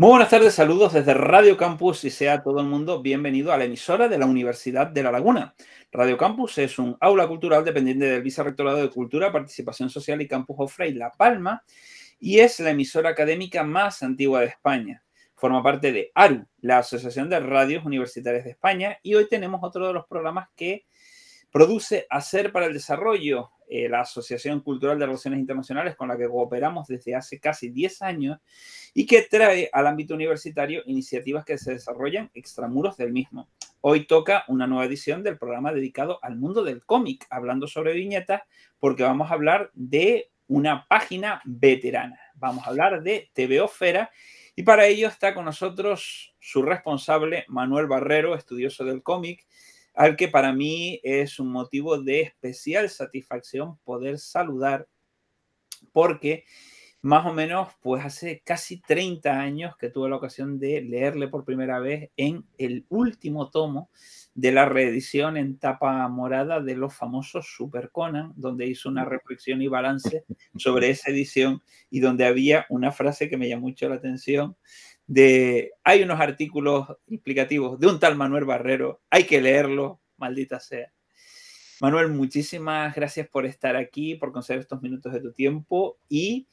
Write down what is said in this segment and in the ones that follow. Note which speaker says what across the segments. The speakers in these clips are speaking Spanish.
Speaker 1: Muy buenas tardes, saludos desde Radio Campus y sea todo el mundo bienvenido a la emisora de la Universidad de La Laguna. Radio Campus es un aula cultural dependiente del Vicerrectorado de Cultura, Participación Social y Campus Ofrey La Palma y es la emisora académica más antigua de España. Forma parte de ARU, la Asociación de Radios Universitarias de España, y hoy tenemos otro de los programas que Produce Hacer para el Desarrollo, eh, la Asociación Cultural de Relaciones Internacionales con la que cooperamos desde hace casi 10 años y que trae al ámbito universitario iniciativas que se desarrollan extramuros del mismo. Hoy toca una nueva edición del programa dedicado al mundo del cómic, hablando sobre viñetas, porque vamos a hablar de una página veterana. Vamos a hablar de TVOfera y para ello está con nosotros su responsable, Manuel Barrero, estudioso del cómic al que para mí es un motivo de especial satisfacción poder saludar, porque más o menos, pues hace casi 30 años que tuve la ocasión de leerle por primera vez en el último tomo de la reedición en tapa morada de los famosos Super Conan, donde hizo una reflexión y balance sobre esa edición y donde había una frase que me llamó mucho la atención de hay unos artículos explicativos de un tal Manuel Barrero, hay que leerlo, maldita sea. Manuel, muchísimas gracias por estar aquí, por conceder estos minutos de tu tiempo y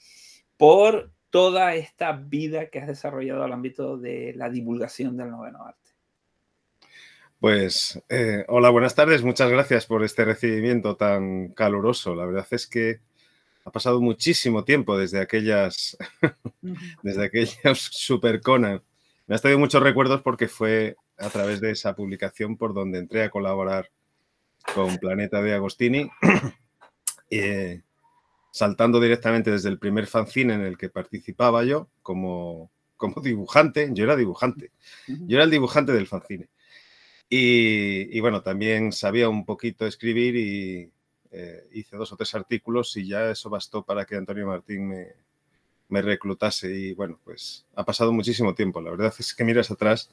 Speaker 1: por toda esta vida que has desarrollado al ámbito de la divulgación del noveno arte.
Speaker 2: Pues eh, hola, buenas tardes, muchas gracias por este recibimiento tan caluroso. La verdad es que ha pasado muchísimo tiempo desde aquellas, desde aquellas supercona. Me has traído muchos recuerdos porque fue a través de esa publicación por donde entré a colaborar con Planeta de Agostini, eh, saltando directamente desde el primer fanzine en el que participaba yo como, como dibujante. Yo era dibujante, yo era el dibujante del fanzine. y bueno, también sabía un poquito escribir y, eh, hice dos o tres artículos y ya eso bastó para que Antonio Martín me, reclutase. Y bueno, pues ha pasado muchísimo tiempo. La verdad es que miras atrás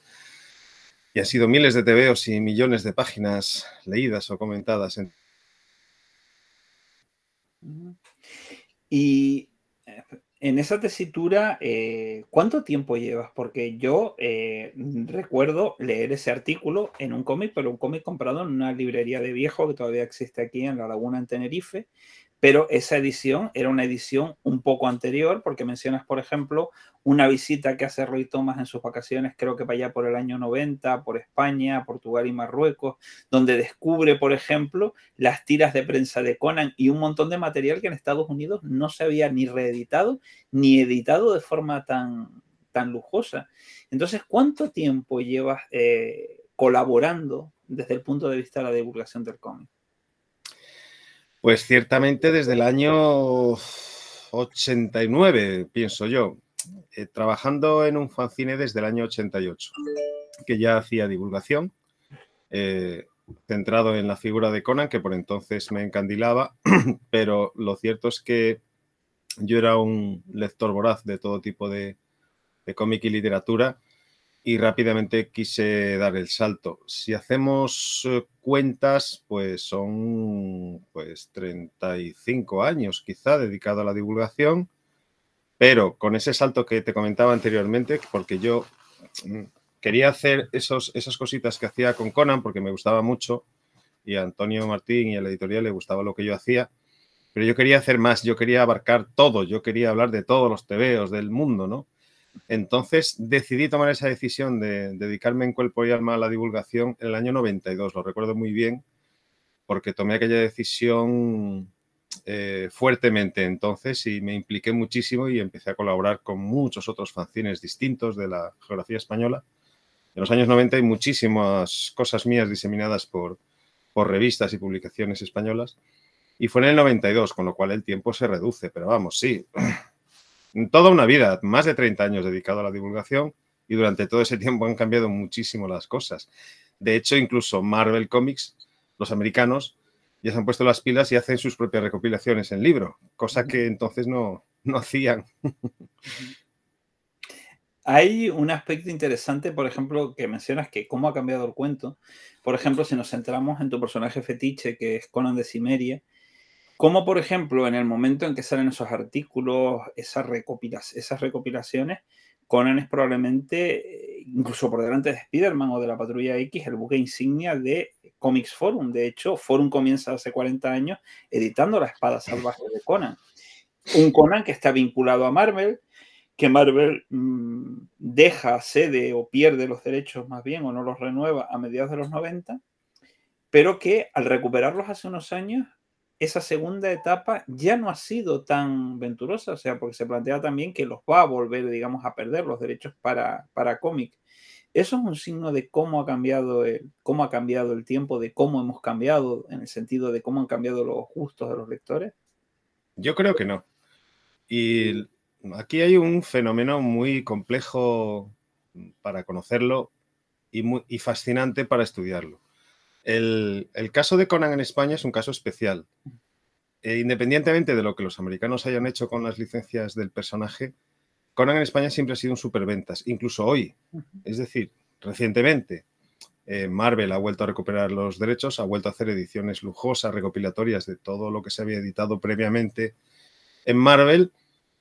Speaker 2: y ha sido miles de tebeos y millones de páginas leídas o comentadas. En...
Speaker 1: Y en esa tesitura, eh, ¿cuánto tiempo llevas? Porque yo eh, recuerdo leer ese artículo en un cómic, pero un cómic comprado en una librería de viejo que todavía existe aquí en La Laguna, en Tenerife, pero esa edición era una edición un poco anterior, porque mencionas, por ejemplo, una visita que hace Roy Thomas en sus vacaciones, creo que para allá por el año 90, por España, Portugal y Marruecos, donde descubre, por ejemplo, las tiras de prensa de Conan y un montón de material que en Estados Unidos no se había ni reeditado ni editado de forma tan, tan lujosa. Entonces, ¿cuánto tiempo llevas eh, colaborando desde el punto de vista de la divulgación del cómic?
Speaker 2: Pues ciertamente desde el año 89, pienso yo, eh, trabajando en un fanzine desde el año 88, que ya hacía divulgación, eh, centrado en la figura de Conan, que por entonces me encandilaba, pero lo cierto es que yo era un lector voraz de todo tipo de, de cómic y literatura y rápidamente quise dar el salto. Si hacemos eh, cuentas, pues son pues 35 años quizá dedicado a la divulgación, pero con ese salto que te comentaba anteriormente, porque yo mm, quería hacer esos, esas cositas que hacía con Conan porque me gustaba mucho y a Antonio Martín y a la editorial le gustaba lo que yo hacía, pero yo quería hacer más, yo quería abarcar todo, yo quería hablar de todos los tebeos del mundo, ¿no? Entonces decidí tomar esa decisión de dedicarme en cuerpo y alma a la divulgación en el año 92, lo recuerdo muy bien, porque tomé aquella decisión eh, fuertemente entonces y me impliqué muchísimo y empecé a colaborar con muchos otros fanzines distintos de la geografía española. En los años 90 hay muchísimas cosas mías diseminadas por, por revistas y publicaciones españolas. Y fue en el 92, con lo cual el tiempo se reduce, pero vamos, sí, toda una vida, más de 30 años dedicado a la divulgación y durante todo ese tiempo han cambiado muchísimo las cosas. De hecho, incluso Marvel Comics, los americanos, ya se han puesto las pilas y hacen sus propias
Speaker 1: recopilaciones en libro, cosa que entonces no, hacían. Hay un aspecto interesante, por ejemplo, que mencionas que cómo ha cambiado el cuento. Por ejemplo, si nos centramos en tu personaje fetiche, que es Conan de Cimeria, como por ejemplo en el momento en que salen esos artículos, esas, esas recopilaciones, Conan es probablemente, eh, incluso por delante de Spider-Man o de la Patrulla X, el buque insignia de Comics Forum. De hecho, Forum comienza hace 40 años editando la espada salvaje de Conan. Un Conan que está vinculado a Marvel, que Marvel mm, deja, cede o pierde los derechos más bien o no los renueva a mediados de los 90, pero que al recuperarlos hace unos años esa segunda etapa ya no ha sido tan venturosa, o sea, porque se plantea también que los va a volver, digamos, a perder los derechos para, para cómic. Eso es un signo de cómo ha cambiado el, cómo ha cambiado el tiempo, de cómo hemos cambiado, en el sentido de cómo han cambiado los gustos de los lectores.
Speaker 2: Yo creo que no. Y aquí hay un fenómeno muy complejo para conocerlo y, muy, y fascinante para estudiarlo. El, caso de Conan en España es un caso especial. E, independientemente de lo que los americanos hayan hecho con las licencias del personaje, Conan en España siempre ha sido un superventas, incluso hoy. Es decir, recientemente eh, Marvel ha vuelto a recuperar los derechos, ha vuelto a hacer ediciones lujosas, recopilatorias de todo lo que se había editado previamente en Marvel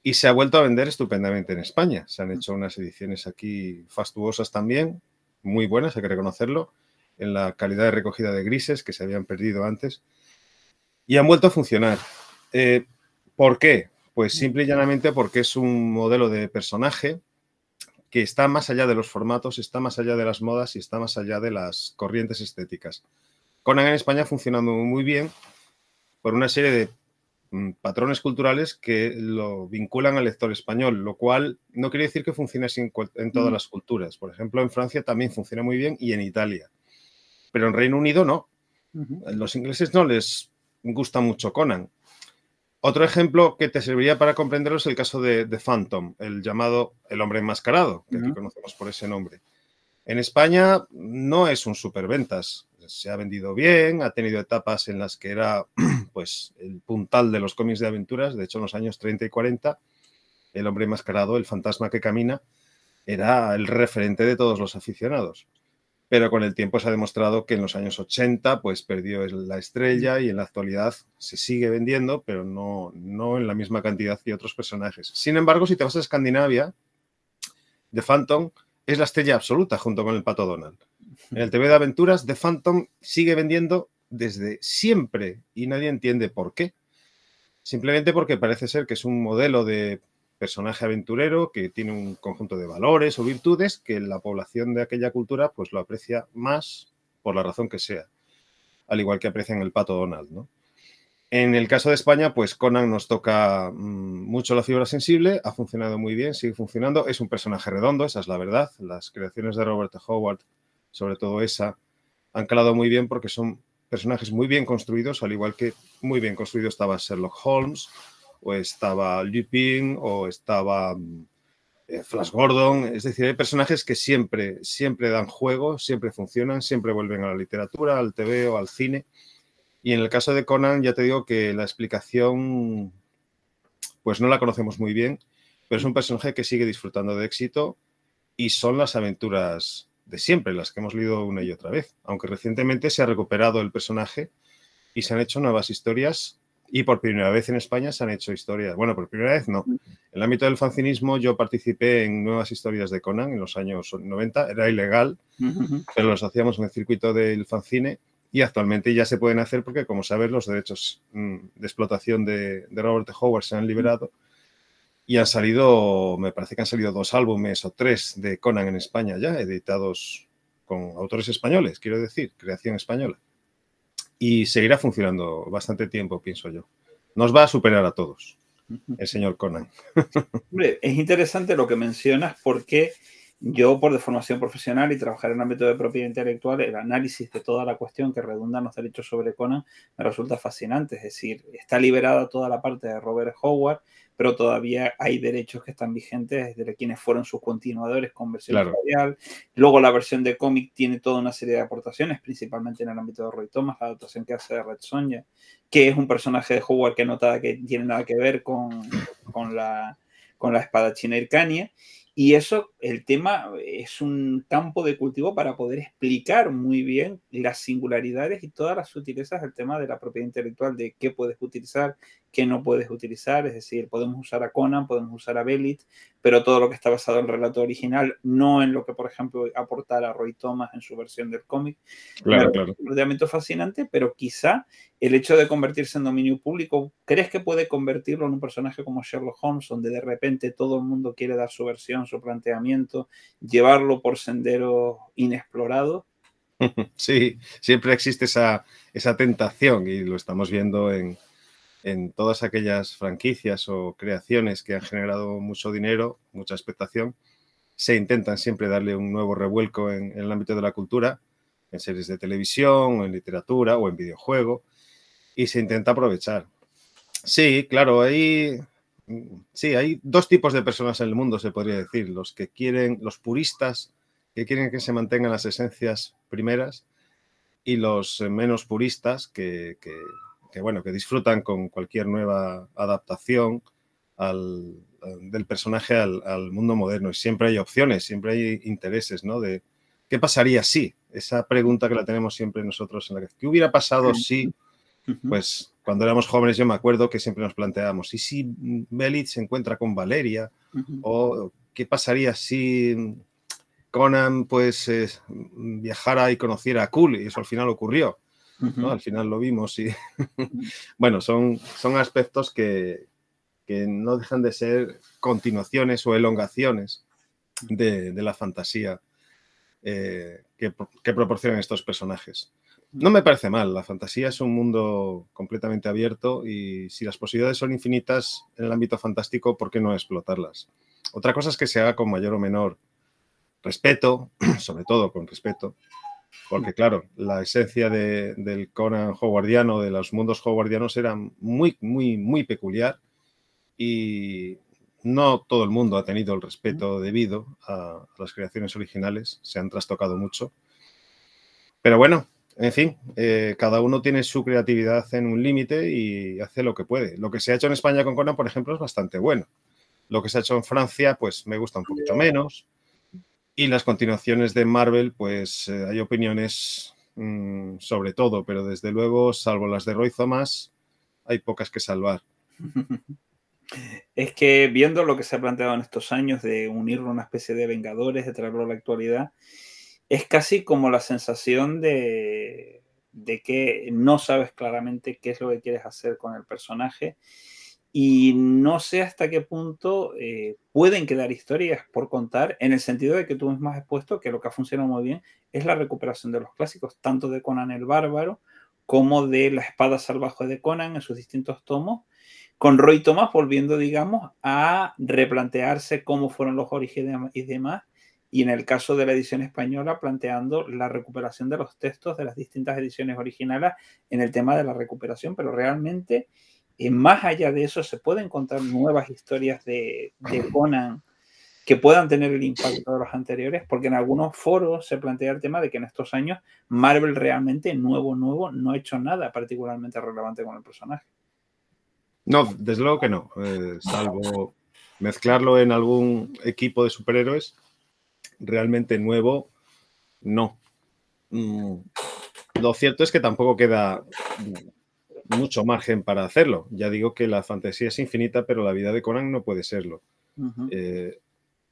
Speaker 2: y se ha vuelto a vender estupendamente en España. Se han hecho unas ediciones aquí fastuosas también, muy buenas, hay que reconocerlo en la calidad de recogida de grises que se habían perdido antes y han vuelto a funcionar. Eh, ¿Por qué? Pues mm. simple y llanamente porque es un modelo de personaje que está más allá de los formatos, está más allá de las modas y está más allá de las corrientes estéticas. Conan en España funcionando muy bien por una serie de mm, patrones culturales que lo vinculan al lector español, lo cual no quiere decir que funcione en todas mm. las culturas. Por ejemplo, en Francia también funciona muy bien y en Italia pero en Reino Unido no. Los ingleses no les gusta mucho Conan. Otro ejemplo que te serviría para comprenderlo es el caso de, The Phantom, el llamado El hombre enmascarado, que conocemos por ese nombre. En España no es un superventas, se ha vendido bien, ha tenido etapas en las que era pues el puntal de los cómics de aventuras, de hecho en los años 30 y 40, El hombre enmascarado, el fantasma que camina, era el referente de todos los aficionados pero con el tiempo se ha demostrado que en los años 80 pues perdió la estrella y en la actualidad se sigue vendiendo, pero no, no en la misma cantidad que otros personajes. Sin embargo, si te vas a Escandinavia, The Phantom es la estrella absoluta junto con el Pato Donald. En el TV de aventuras, The Phantom sigue vendiendo desde siempre y nadie entiende por qué. Simplemente porque parece ser que es un modelo de personaje aventurero que tiene un conjunto de valores o virtudes que la población de aquella cultura pues lo aprecia más por la razón que sea, al igual que aprecian el pato Donald, En el caso de España, pues Conan nos toca mm, mucho la fibra sensible, ha funcionado muy bien, sigue funcionando, es un personaje redondo, esa es la verdad. Las creaciones de Robert Howard, sobre todo esa, han calado muy bien porque son personajes muy bien construidos, al igual que muy bien construido estaba Sherlock Holmes, o estaba Lupin, o estaba mm, eh, Flash Gordon. Es decir, hay personajes que siempre, siempre dan juego, siempre funcionan, siempre vuelven a la literatura, al TV o al cine. Y en el caso de Conan, ya te digo que la explicación, pues no la conocemos muy bien, pero es un personaje que sigue disfrutando de éxito y son las aventuras de siempre, las que hemos leído una y otra vez. Aunque recientemente se ha recuperado el personaje y se han hecho nuevas historias y por primera vez en España se han hecho historias. Bueno, por primera vez no. En el ámbito del fancinismo yo participé en nuevas historias de Conan en los años 90. Era ilegal, pero los hacíamos en el circuito del fancine y actualmente ya se pueden hacer porque, como sabes, los derechos mm, de explotación de, de Robert e. Howard se han liberado y han salido, me parece que han salido dos álbumes o tres de Conan en España ya, editados con autores españoles, quiero decir, creación española y seguirá funcionando bastante tiempo, pienso yo. Nos va a superar a todos, el señor Conan.
Speaker 1: es interesante lo que mencionas porque yo, por deformación profesional y trabajar en el ámbito de propiedad intelectual, el análisis de toda la cuestión que redunda en los derechos sobre Conan me resulta fascinante. Es decir, está liberada toda la parte de Robert Howard pero todavía hay derechos que están vigentes desde quienes fueron sus continuadores con versión claro. Luego la versión de cómic tiene toda una serie de aportaciones, principalmente en el ámbito de Roy Thomas, la adaptación que hace de Red Sonja, que es un personaje de Howard que nota que tiene nada que ver con, la, espada la y y eso, el tema es un campo de cultivo para poder explicar muy bien las singularidades y todas las sutilezas del tema de la propiedad intelectual, de qué puedes utilizar, qué no puedes utilizar. Es decir, podemos usar a Conan, podemos usar a Bellit, pero todo lo que está basado en el relato original, no en lo que, por ejemplo, aportara Roy Thomas en su versión del cómic. Claro, claro. Un planteamiento fascinante, pero quizá el hecho de convertirse en dominio público, ¿crees que puede convertirlo en un personaje como Sherlock Holmes, donde de repente todo el mundo quiere dar su versión? planteamiento, llevarlo por sendero inexplorado.
Speaker 2: Sí, siempre existe esa, esa tentación y lo estamos viendo en, todas aquellas franquicias o creaciones que han generado mucho dinero, mucha expectación, se intentan siempre darle un nuevo revuelco en, en, el ámbito de la cultura, en series de televisión, en literatura o en videojuego, y se intenta aprovechar. Sí, claro, ahí sí, hay dos tipos de personas en el mundo, se podría decir. Los que quieren, los puristas, que quieren que se mantengan las esencias primeras, y los menos puristas, que, bueno, que disfrutan con cualquier nueva adaptación del personaje al, mundo moderno. Y siempre hay opciones, siempre hay intereses, ¿no? De qué pasaría si. Esa pregunta que la tenemos siempre nosotros en la que. ¿Qué hubiera pasado si? Pues cuando éramos jóvenes yo me acuerdo que siempre nos planteábamos, ¿y si Belit se encuentra con Valeria? ¿O qué pasaría si Conan pues eh, viajara y conociera a Cool? Y eso al final ocurrió. Al final lo vimos y bueno, son, son aspectos que, que, no dejan de ser continuaciones o elongaciones de, la fantasía eh, que, que proporcionan estos personajes no me parece mal. La fantasía es un mundo completamente abierto y si las posibilidades son infinitas en el ámbito fantástico, ¿por qué no explotarlas? Otra cosa es que se haga con mayor o menor respeto, sobre todo con respeto, porque claro, la esencia del Conan Howardiano, de los mundos Howardianos, era muy, muy, muy peculiar y no todo el mundo ha tenido el respeto debido a las creaciones originales, se han trastocado mucho. Pero bueno, en fin, eh, cada uno tiene su creatividad en un límite y hace lo que puede. Lo que se ha hecho en España con Conan, por ejemplo, es bastante bueno. Lo que se ha hecho en Francia, pues me gusta un poquito menos. Y las continuaciones de Marvel, pues eh, hay opiniones mm, sobre todo, pero desde luego, salvo las de Roy Thomas, hay pocas que salvar.
Speaker 1: Es que viendo lo que se ha planteado en estos años de unir una especie de Vengadores, de traerlo a la actualidad, es casi como la sensación de, de, que no sabes claramente qué es lo que quieres hacer con el personaje y no sé hasta qué punto eh, pueden quedar historias por contar en el sentido de que tú mismo has expuesto que lo que ha funcionado muy bien es la recuperación de los clásicos, tanto de Conan el Bárbaro como de la espada salvaje de Conan en sus distintos tomos, con Roy Thomas volviendo, digamos, a replantearse cómo fueron los orígenes y demás, y en el caso de la edición española planteando la recuperación de los textos de las distintas ediciones originales en el tema de la recuperación, pero realmente eh, más allá de eso se pueden contar nuevas historias de, Conan que puedan tener el impacto de los anteriores, porque en algunos foros se plantea el tema de que en estos años Marvel realmente nuevo, nuevo, no ha hecho nada particularmente relevante con el personaje.
Speaker 2: No, desde luego que no, eh, salvo mezclarlo en algún equipo de superhéroes, realmente nuevo, no. Mm, lo cierto es que tampoco queda mucho margen para hacerlo. Ya digo que la fantasía es infinita, pero la vida de Conan no puede serlo. Eh,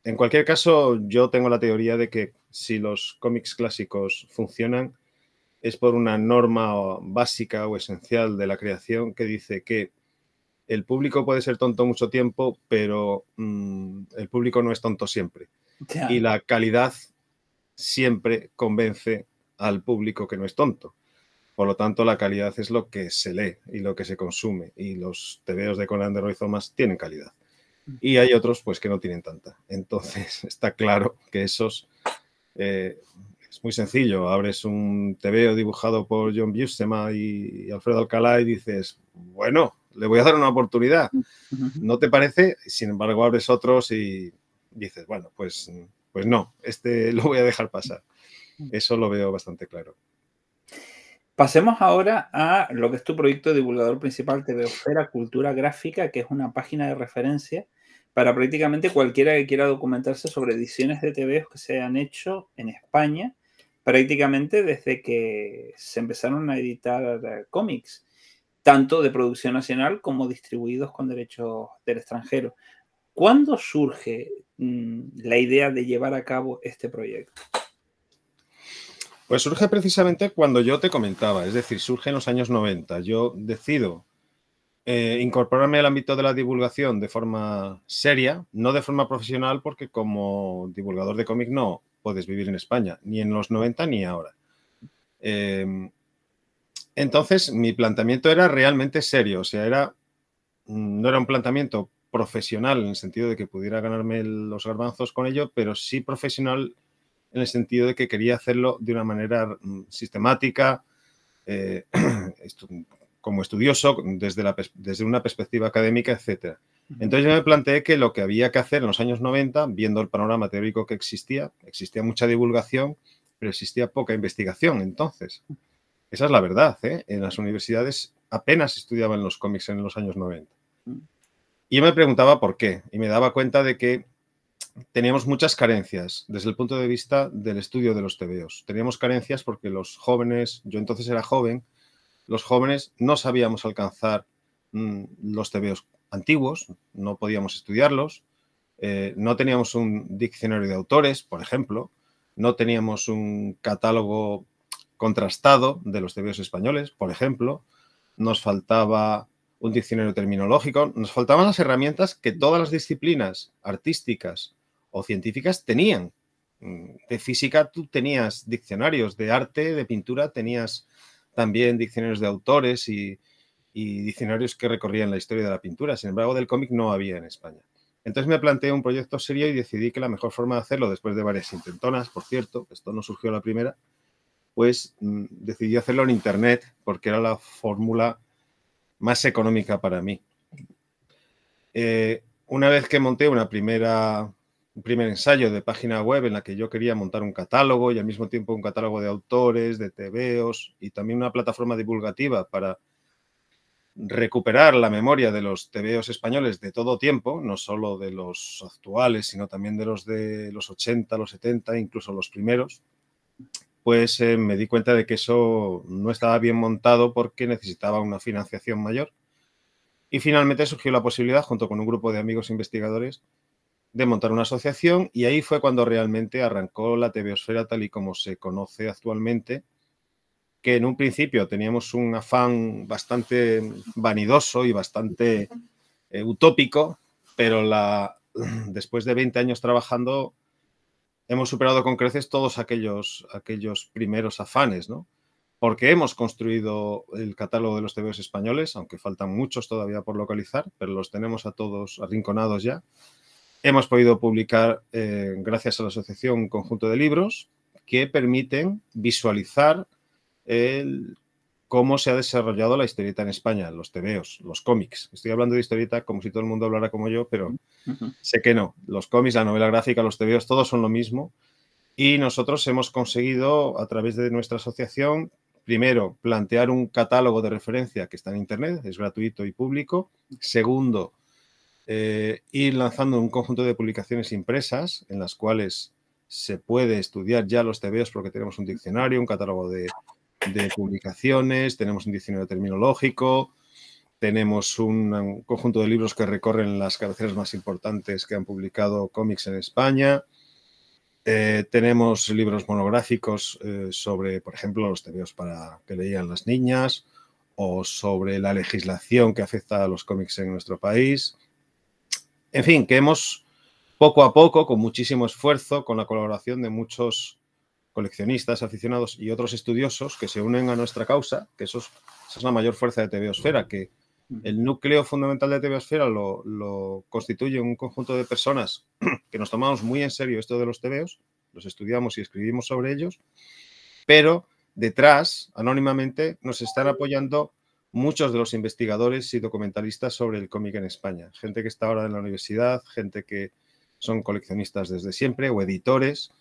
Speaker 2: en cualquier caso, yo tengo la teoría de que si los cómics clásicos funcionan, es por una norma básica o esencial de la creación que dice que el público puede ser tonto mucho tiempo, pero mm, el público no es tonto siempre. Y la calidad siempre convence al público que no es tonto. Por lo tanto, la calidad es lo que se lee y lo que se consume. Y los tebeos de Conan de Roy Thomas tienen calidad. Mm. Y hay otros, pues, que no tienen tanta. Entonces, está claro que esos... Eh, es muy sencillo. Abres un tebeo dibujado por John Buscema y Alfredo Alcalá y dices, bueno, le voy a dar una oportunidad. ¿No te parece? Sin embargo, abres otros y dices, bueno, pues, pues no, este lo voy a dejar pasar. Mm. Eso lo veo bastante claro.
Speaker 1: Pasemos ahora a lo que es tu proyecto de divulgador principal, era Cultura Gráfica, que es una página de referencia para prácticamente cualquiera que quiera documentarse sobre ediciones de TVO que se han hecho en España, prácticamente desde que se empezaron a editar eh, cómics, tanto de producción nacional como distribuidos con derechos del extranjero. ¿Cuándo surge mm, la idea de llevar a cabo este proyecto?
Speaker 2: Pues surge precisamente cuando yo te comentaba, es decir, surge en los años 90. Yo decido eh, incorporarme al ámbito de la divulgación de forma seria, no de forma profesional, porque como divulgador de cómic no puedes vivir en España, ni en los 90 ni ahora. Em, entonces, mi planteamiento era realmente serio, o sea, era, mm, no era un planteamiento profesional en el sentido de que pudiera ganarme los garbanzos con ello, pero sí profesional en el sentido de que quería hacerlo de una manera mm, sistemática, eh, como estudioso, desde, la, desde una perspectiva académica, etc. Entonces yo me planteé que lo que había que hacer en los años 90, viendo el panorama teórico que existía, existía mucha divulgación, pero existía poca investigación entonces. Esa es la verdad, ¿eh? en las universidades apenas estudiaban los cómics en los años 90. Y yo me preguntaba por qué y me daba cuenta de que teníamos muchas carencias desde el punto de vista del estudio de los tebeos Teníamos carencias porque los jóvenes, yo entonces era joven, los jóvenes no sabíamos alcanzar mm, los TVOs antiguos, no podíamos estudiarlos, eh, no teníamos un diccionario de autores, por ejemplo, no teníamos un catálogo contrastado de los TVOs españoles, por ejemplo, nos faltaba un diccionario terminológico, nos faltaban las herramientas que todas las disciplinas artísticas o científicas tenían. Mm, de física tú tenías diccionarios, de arte, de pintura tenías también diccionarios de autores y, diccionarios que recorrían la historia de la pintura. Sin embargo, del cómic no había en España. Entonces me planteé un proyecto serio y decidí que la mejor forma de hacerlo, después de varias intentonas, por cierto, esto no surgió la primera, pues mm, decidí hacerlo en Internet porque era la fórmula más económica para mí. Eh, una vez que monté una primera, un primer ensayo de página web en la que yo quería montar un catálogo y al mismo tiempo un catálogo de autores, de TVOs y también una plataforma divulgativa para recuperar la memoria de los tebeos españoles de todo tiempo, no solo de los actuales, sino también de los de los 80, los 70, incluso los primeros, pues me di cuenta de que eso no estaba bien montado porque necesitaba una financiación mayor. Y finalmente surgió la posibilidad, junto con un grupo de amigos investigadores, de montar una asociación y ahí fue cuando realmente arrancó la tebiosfera tal y como se conoce actualmente, que en un principio teníamos un afán bastante vanidoso y bastante eh, utópico, pero después de 20 años trabajando hemos superado con creces todos aquellos, aquellos primeros afanes, ¿no? Porque hemos construido el catálogo de los TVOs españoles, aunque faltan muchos todavía por localizar, pero los tenemos a todos arrinconados ya. Hemos podido publicar, eh, gracias a la asociación, un conjunto de libros que permiten visualizar el cómo se ha desarrollado la historieta en España, los tebeos, los cómics. Estoy hablando de historieta como si todo el mundo hablara como yo, pero sé que no. Los cómics, la novela gráfica, los tebeos, todos son lo mismo. Y nosotros hemos conseguido, a través de nuestra asociación, primero, plantear un catálogo de referencia que está en Internet, es gratuito y público. Segundo, eh, ir lanzando un conjunto de publicaciones impresas en las cuales se puede estudiar ya los tebeos porque tenemos un diccionario, un catálogo de de publicaciones, tenemos un diccionario terminológico, tenemos un, conjunto de libros que recorren las cabeceras más importantes que han publicado cómics en España. Eh, tenemos libros monográficos eh, sobre, por ejemplo, los tebeos para que leían las niñas o sobre la legislación que afecta a los cómics en nuestro país. En fin, que hemos poco a poco, con muchísimo esfuerzo, con la colaboración de muchos coleccionistas, aficionados y otros estudiosos que se unen a nuestra causa, que eso es, esa es la mayor fuerza de Tebeosfera, que el núcleo fundamental de Tebeosfera lo, lo constituye un conjunto de personas que nos tomamos muy en serio esto de los tebeos, los estudiamos y escribimos sobre ellos, pero detrás, anónimamente, nos están apoyando muchos de los investigadores y documentalistas sobre el cómic en España. Gente que está ahora en la universidad, gente que son coleccionistas desde siempre o editores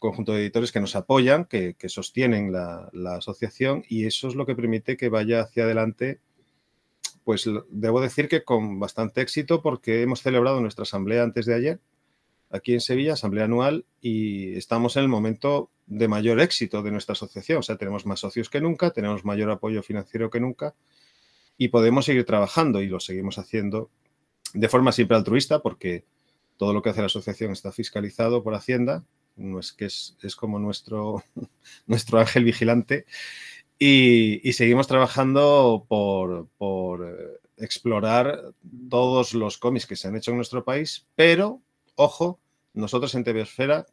Speaker 2: conjunto de editores que nos apoyan, que, sostienen la, la, asociación y eso es lo que permite que vaya hacia adelante. Pues debo decir que con bastante éxito porque hemos celebrado nuestra asamblea antes de ayer, aquí en Sevilla, asamblea anual, y estamos en el momento de mayor éxito de nuestra asociación. O sea, tenemos más socios que nunca, tenemos mayor apoyo financiero que nunca y podemos seguir trabajando y lo seguimos haciendo de forma siempre altruista porque todo lo que hace la asociación está fiscalizado por Hacienda no es que es, como nuestro, nuestro ángel vigilante. Y, seguimos trabajando por, por eh, explorar todos los cómics que se han hecho en nuestro país, pero, ojo, nosotros en TV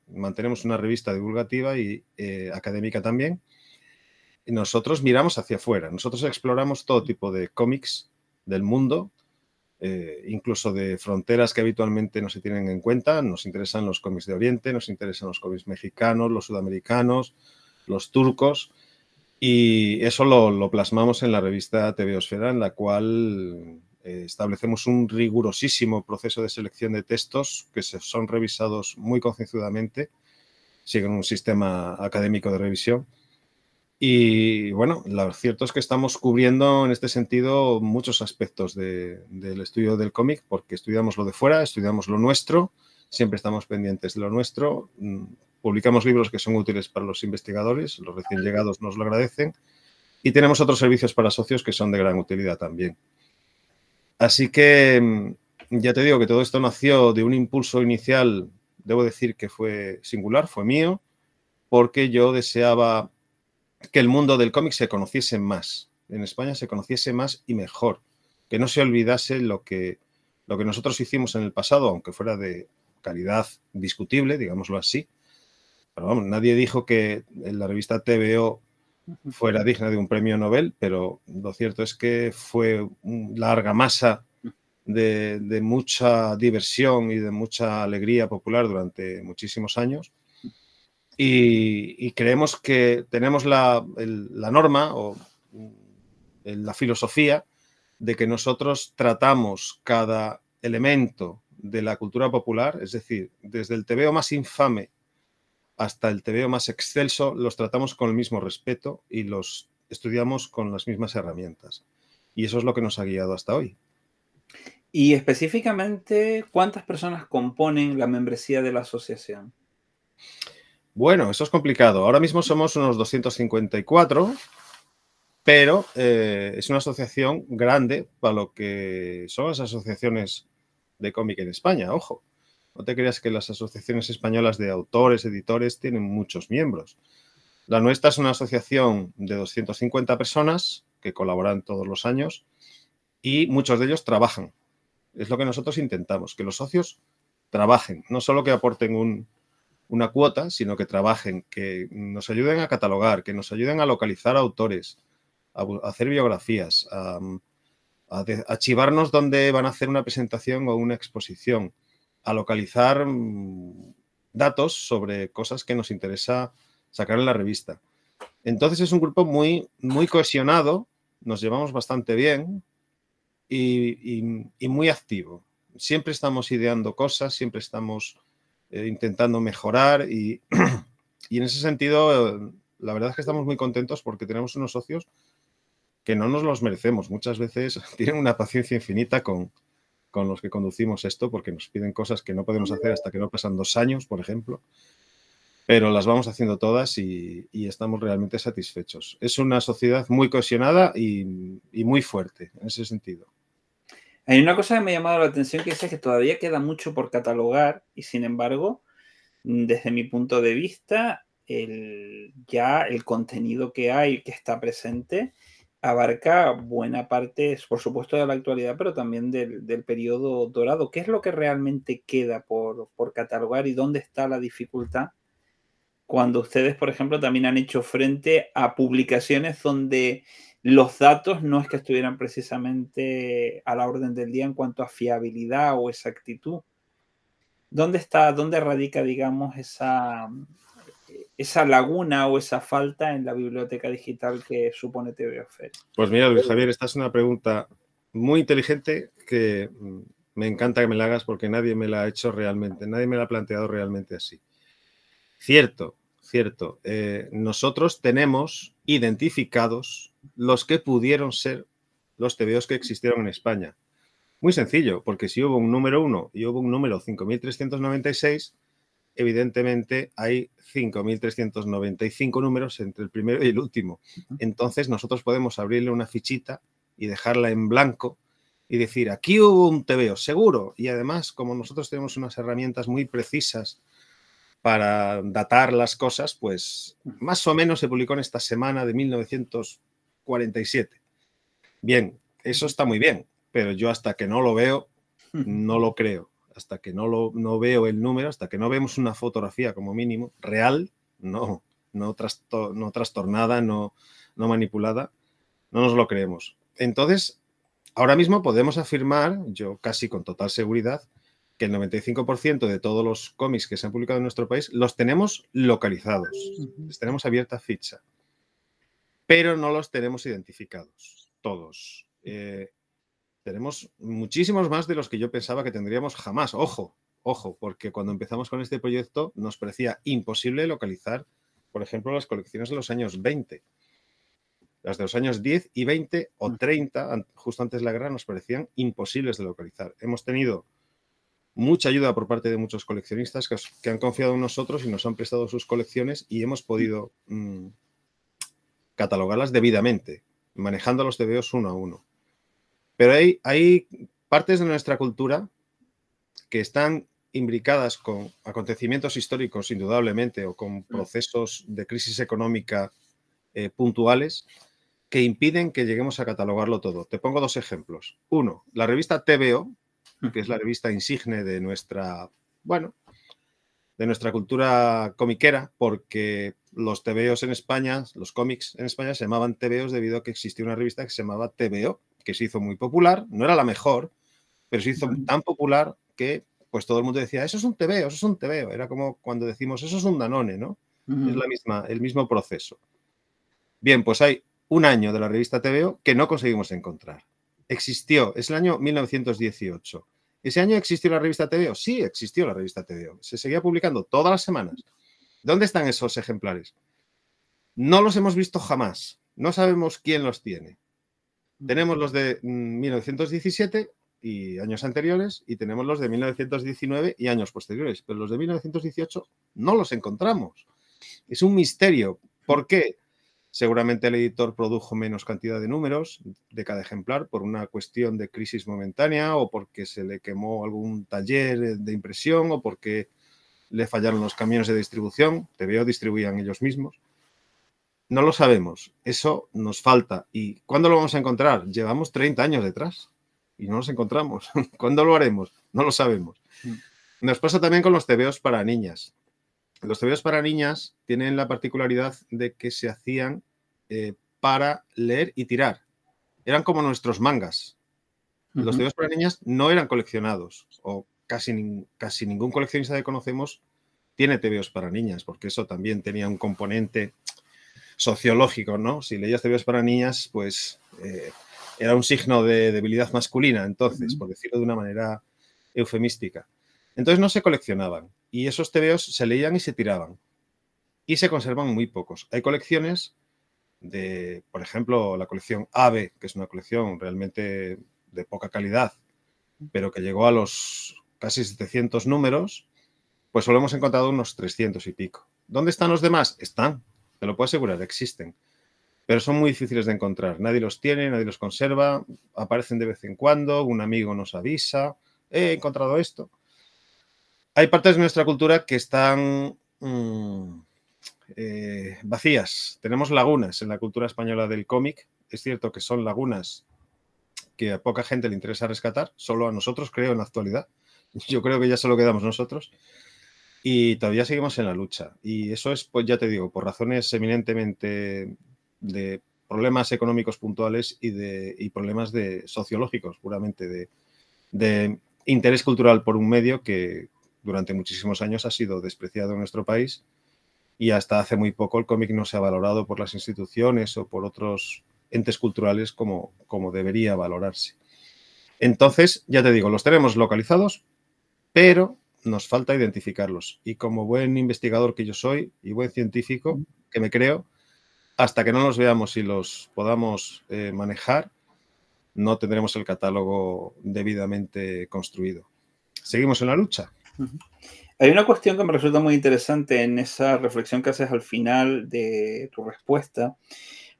Speaker 2: mantenemos una revista divulgativa y eh, académica también. Y nosotros miramos hacia afuera, nosotros exploramos todo tipo de cómics del mundo eh, incluso de fronteras que habitualmente no se tienen en cuenta. Nos interesan los cómics de Oriente, nos interesan los cómics mexicanos, los sudamericanos, los turcos. Y eso lo, plasmamos en la revista Tebeosfera, en la cual eh, establecemos un rigurosísimo proceso de selección de textos que son revisados muy concienzudamente, siguen un sistema académico de revisión y bueno, lo cierto es que estamos cubriendo en este sentido muchos aspectos del estudio del cómic, porque estudiamos lo de fuera, estudiamos lo nuestro, siempre estamos pendientes de lo nuestro, mm, publicamos libros que son útiles para los investigadores, los recién llegados nos lo agradecen, y tenemos otros servicios para socios que son de gran utilidad también. Así que mm, ya te digo que todo esto nació de un impulso inicial, debo decir que fue singular, fue mío, porque yo deseaba que el mundo del cómic se conociese más, en España se conociese más y mejor, que no se olvidase lo que, lo que nosotros hicimos en el pasado, aunque fuera de calidad discutible, digámoslo así. nadie dijo que la revista TVO fuera digna de un premio Nobel, pero lo cierto es que fue la larga masa de mucha diversión y de mucha alegría popular durante muchísimos años y, creemos que tenemos la, la norma o la filosofía de que nosotros tratamos cada elemento de la cultura popular, es decir, desde el tebeo más infame hasta el tebeo más excelso, los tratamos con el mismo respeto y los estudiamos con las mismas herramientas. Y eso es lo que nos ha guiado hasta hoy.
Speaker 1: Y específicamente, ¿cuántas personas componen la membresía de la asociación?
Speaker 2: Bueno, eso es complicado. Ahora mismo somos unos 254, pero eh, es una asociación grande para lo que son las asociaciones de cómic en España, ojo. No te creas que las asociaciones españolas de autores, editores, tienen muchos miembros. La nuestra es una asociación de 250 personas que colaboran todos los años y muchos de ellos trabajan. Es lo que nosotros intentamos, que los socios trabajen, no solo que aporten un, una cuota, sino que trabajen, que nos ayuden a catalogar, que nos ayuden a localizar autores, a, hacer biografías, a, archivarnos dónde van a hacer una presentación o una exposición, a localizar mm, datos sobre cosas que nos interesa sacar en la revista. Entonces es un grupo muy, muy cohesionado, nos llevamos bastante bien y, y muy activo. Siempre estamos ideando cosas, siempre estamos eh, intentando mejorar y, en ese sentido, eh, la verdad es que estamos muy contentos porque tenemos unos socios que no nos los merecemos. Muchas veces tienen una paciencia infinita con, los que conducimos esto porque nos piden cosas que no podemos hacer hasta que no pasan dos años, por ejemplo pero las vamos haciendo todas y, estamos realmente satisfechos. Es una sociedad muy cohesionada y muy fuerte en ese sentido. Hay
Speaker 1: una cosa que me ha llamado la atención que es que todavía queda mucho por catalogar y sin embargo, mm, desde mi punto de vista, ya el contenido que hay, que está presente, abarca buena parte, por supuesto, de la actualidad, pero también del, del periodo dorado. ¿Qué es lo que realmente queda por, por, catalogar y dónde está la dificultad? Cuando ustedes, por ejemplo, también han hecho frente a publicaciones donde los datos no es que estuvieran precisamente a la orden del día en cuanto a fiabilidad o exactitud. ¿Dónde está, dónde radica, digamos, esa, esa laguna o esa falta en la biblioteca digital que supone TVOFER?
Speaker 2: Pues mira, Javier, esta es una pregunta muy inteligente que mm, me encanta que me la hagas porque nadie me la ha hecho realmente, nadie me la ha planteado realmente así. Cierto, cierto. Eh, nosotros tenemos identificados los que pudieron ser los TVOs que existieron en España. Muy sencillo, porque si hubo un número 1 y hubo un número 5396, evidentemente hay 5395 números entre el primero y el último. Entonces nosotros podemos abrirle una fichita y dejarla en blanco y decir, aquí hubo un TVO, seguro. Y además, como nosotros tenemos unas herramientas muy precisas para datar las cosas, pues más o menos se publicó en esta semana de 1900 47. Bien, eso está muy bien, pero yo hasta que no lo veo, no lo creo. Hasta que no, lo, no veo el número, hasta que no vemos una fotografía como mínimo real, no, no, no trastornada, no, no manipulada, no nos lo creemos. Entonces, ahora mismo podemos afirmar, yo casi con total seguridad, que el 95% de todos los cómics que se han publicado en nuestro país los tenemos localizados, les tenemos abierta ficha pero no los tenemos identificados todos. Eh, tenemos muchísimos más de los que yo pensaba que tendríamos jamás. Ojo, ojo, porque cuando empezamos con este proyecto nos parecía imposible localizar, por ejemplo, las colecciones de los años 20. Las de los años 10 y 20 o 30, mm. justo antes de la guerra, nos parecían imposibles de localizar. Hemos tenido mucha ayuda por parte de muchos coleccionistas que, han confiado en nosotros y nos han prestado sus colecciones y hemos podido mm, catalogarlas debidamente, manejando los TVOs uno a uno. Pero hay, hay partes de nuestra cultura que están imbricadas con acontecimientos históricos, indudablemente, o con mm. procesos de crisis económica eh, puntuales que impiden que lleguemos a catalogarlo todo. Te pongo dos ejemplos. Uno, la revista TVO, mm. que es la revista insigne de nuestra, bueno, de nuestra cultura comiquera, porque los TVOs en España, los cómics en España se llamaban TVOs debido a que existía una revista que se llamaba TVO, que se hizo muy popular, no era la mejor, pero se hizo tan popular que pues todo el mundo decía, eso es un TVO, eso es un TVO, era como cuando decimos, eso es un Danone, ¿no? Es la misma, el mismo proceso. Bien, pues hay un año de la revista TVO que no conseguimos encontrar. Existió, es el año 1918. ¿Ese año existió la revista TVO? Sí, existió la revista TVO. Se seguía publicando todas las semanas. ¿Dónde están esos ejemplares? No los hemos visto jamás. No sabemos quién los tiene. Mm. Tenemos los de 1917 mm, y años anteriores y tenemos los de 1919 y años posteriores, pero los de 1918 no los encontramos. Es un misterio. ¿Por qué? Seguramente el editor produjo menos cantidad de números de cada ejemplar por una cuestión de crisis momentánea o porque se le quemó algún taller de impresión o porque le fallaron los camiones de distribución. TVO distribuían ellos mismos. No lo sabemos, eso nos falta. ¿Y cuándo lo vamos a encontrar? Llevamos 30 años detrás y no nos encontramos. ¿Cuándo lo haremos? No lo sabemos. Mm. Nos pasa también con los TVOs para niñas. Los tebeos para niñas tienen la particularidad de que se hacían eh, para leer y tirar. Eran como nuestros mangas. Los tebeos para niñas no eran coleccionados, o casi, casi ningún coleccionista que conocemos tiene tebeos para niñas, porque eso también tenía un componente sociológico, ¿no? Si leías tebeos para niñas, pues eh, era un signo de debilidad masculina, entonces, por decirlo de una manera eufemística. Entonces no se coleccionaban, y esos tebeos se leían y se tiraban. Y se conservan muy pocos. Hay colecciones de, por ejemplo, la colección AVE, que es una colección realmente de poca calidad, pero que llegó a los casi 700 números, pues solo hemos encontrado unos 300 y pico. ¿Dónde están los demás? Están, te lo puedo asegurar, existen. Pero son muy difíciles de encontrar. Nadie los tiene, nadie los conserva, aparecen de vez en cuando, un amigo nos avisa, eh, he encontrado esto hay partes de nuestra cultura que están mm, eh, vacías. Tenemos lagunas en la cultura española del cómic. Es cierto que son lagunas que a poca gente le interesa rescatar, solo a nosotros creo en la actualidad. Yo creo que ya solo quedamos nosotros. Y todavía seguimos en la lucha. Y eso es, pues ya te digo, por razones eminentemente de problemas económicos puntuales y de problemas de sociológicos, puramente de interés cultural por un medio que, durante muchísimos años ha sido despreciado en nuestro país y hasta hace muy poco el cómic no se ha valorado por las instituciones o por otros entes culturales como, como debería valorarse. Entonces, ya te digo, los tenemos localizados, pero nos falta identificarlos. Y como buen investigador que yo soy y buen científico que me creo, hasta que no los veamos y los podamos eh, manejar, no tendremos el catálogo debidamente construido. Seguimos en la lucha.
Speaker 1: Hay una cuestión que me resulta muy interesante en esa reflexión que haces al final de tu respuesta,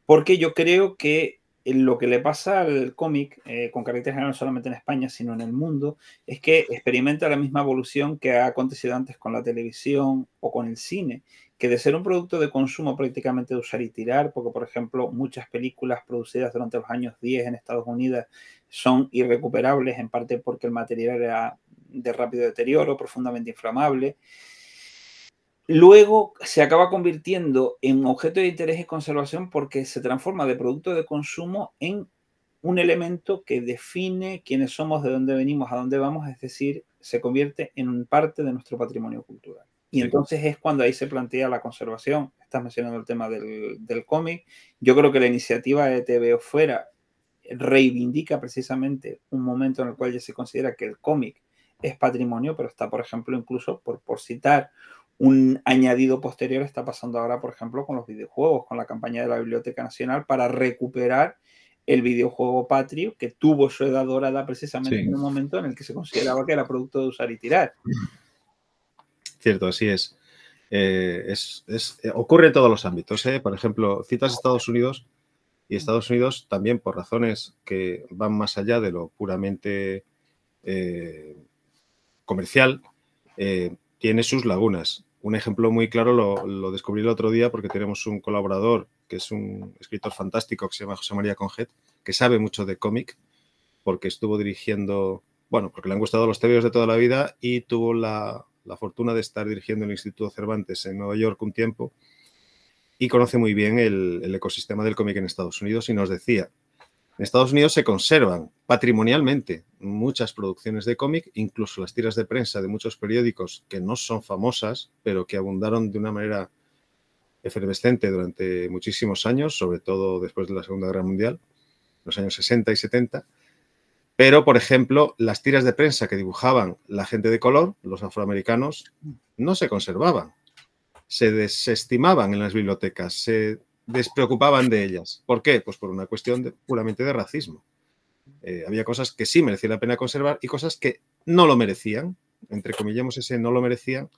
Speaker 1: porque yo creo que lo que le pasa al cómic, eh, con carácter general no solamente en España, sino en el mundo, es que experimenta la misma evolución que ha acontecido antes con la televisión o con el cine, que de ser un producto de consumo prácticamente de usar y tirar, porque por ejemplo muchas películas producidas durante los años 10 en Estados Unidos son irrecuperables, en parte porque el material era de rápido deterioro, profundamente inflamable. Luego se acaba convirtiendo en objeto de interés y conservación porque se transforma de producto de consumo en un elemento que define quiénes somos, de dónde venimos, a dónde vamos, es decir, se convierte en parte de nuestro patrimonio cultural. Y entonces es cuando ahí se plantea la conservación. Estás mencionando el tema del, del cómic. Yo creo que la iniciativa de TVO Fuera reivindica precisamente un momento en el cual ya se considera que el cómic es patrimonio, pero está, por ejemplo, incluso por, por citar un añadido posterior, está pasando ahora, por ejemplo, con los videojuegos, con la campaña de la Biblioteca Nacional para recuperar el videojuego patrio que tuvo su edad dorada precisamente en un momento en el que se consideraba que era producto de usar y tirar.
Speaker 2: Cierto, así es. Eh, es, eh, ocurre en todos los ámbitos. ¿eh? Por ejemplo, citas Estados Unidos y Estados Unidos también por razones que van más allá de lo puramente eh, comercial, eh, tiene sus lagunas. Un ejemplo muy claro lo, descubrí el otro día porque tenemos un colaborador que es un escritor fantástico que se llama José María Conjet, que sabe mucho de cómic porque estuvo dirigiendo, bueno, porque le han gustado los tebeos de toda la vida y tuvo la, la fortuna de estar dirigiendo el Instituto Cervantes en Nueva York un tiempo y conoce muy bien el, ecosistema del cómic en Estados Unidos y nos decía, en Estados Unidos se conservan patrimonialmente muchas producciones de cómic, incluso las tiras de prensa de muchos periódicos que no son famosas, pero que abundaron de una manera efervescente durante muchísimos años, sobre todo después de la Segunda Guerra Mundial, los años 60 y 70. Pero, por ejemplo, las tiras de prensa que dibujaban la gente de color, los afroamericanos, no se conservaban se desestimaban en las bibliotecas, se despreocupaban de ellas. ¿Por qué? Pues por una cuestión puramente de racismo. Eh, había cosas que sí merecía la pena conservar y cosas que no lo merecían, entre comillas, ese no lo merecían,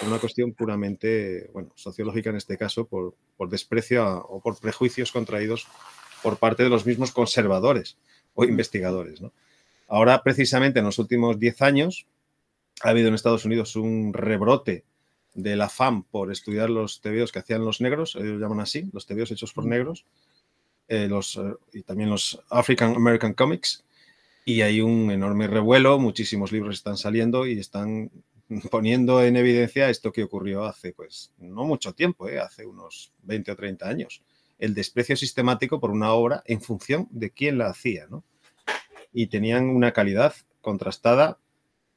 Speaker 2: por una cuestión puramente, bueno, sociológica en este caso, por, por desprecio o por prejuicios contraídos por parte de los mismos conservadores o investigadores. Ahora, precisamente, en los últimos 10 años, ha habido en Estados Unidos un rebrote del afán por estudiar los tebeos que hacían los negros, ellos llaman así, los tebeos hechos por mm. negros, eh, los, eh, y también los African American Comics, y hay un enorme revuelo, muchísimos libros están saliendo y están poniendo en evidencia esto que ocurrió hace, pues, no mucho tiempo, eh, hace unos 20 o 30 años, el desprecio sistemático por una obra en función de quién la hacía, ¿no? Y tenían una calidad contrastada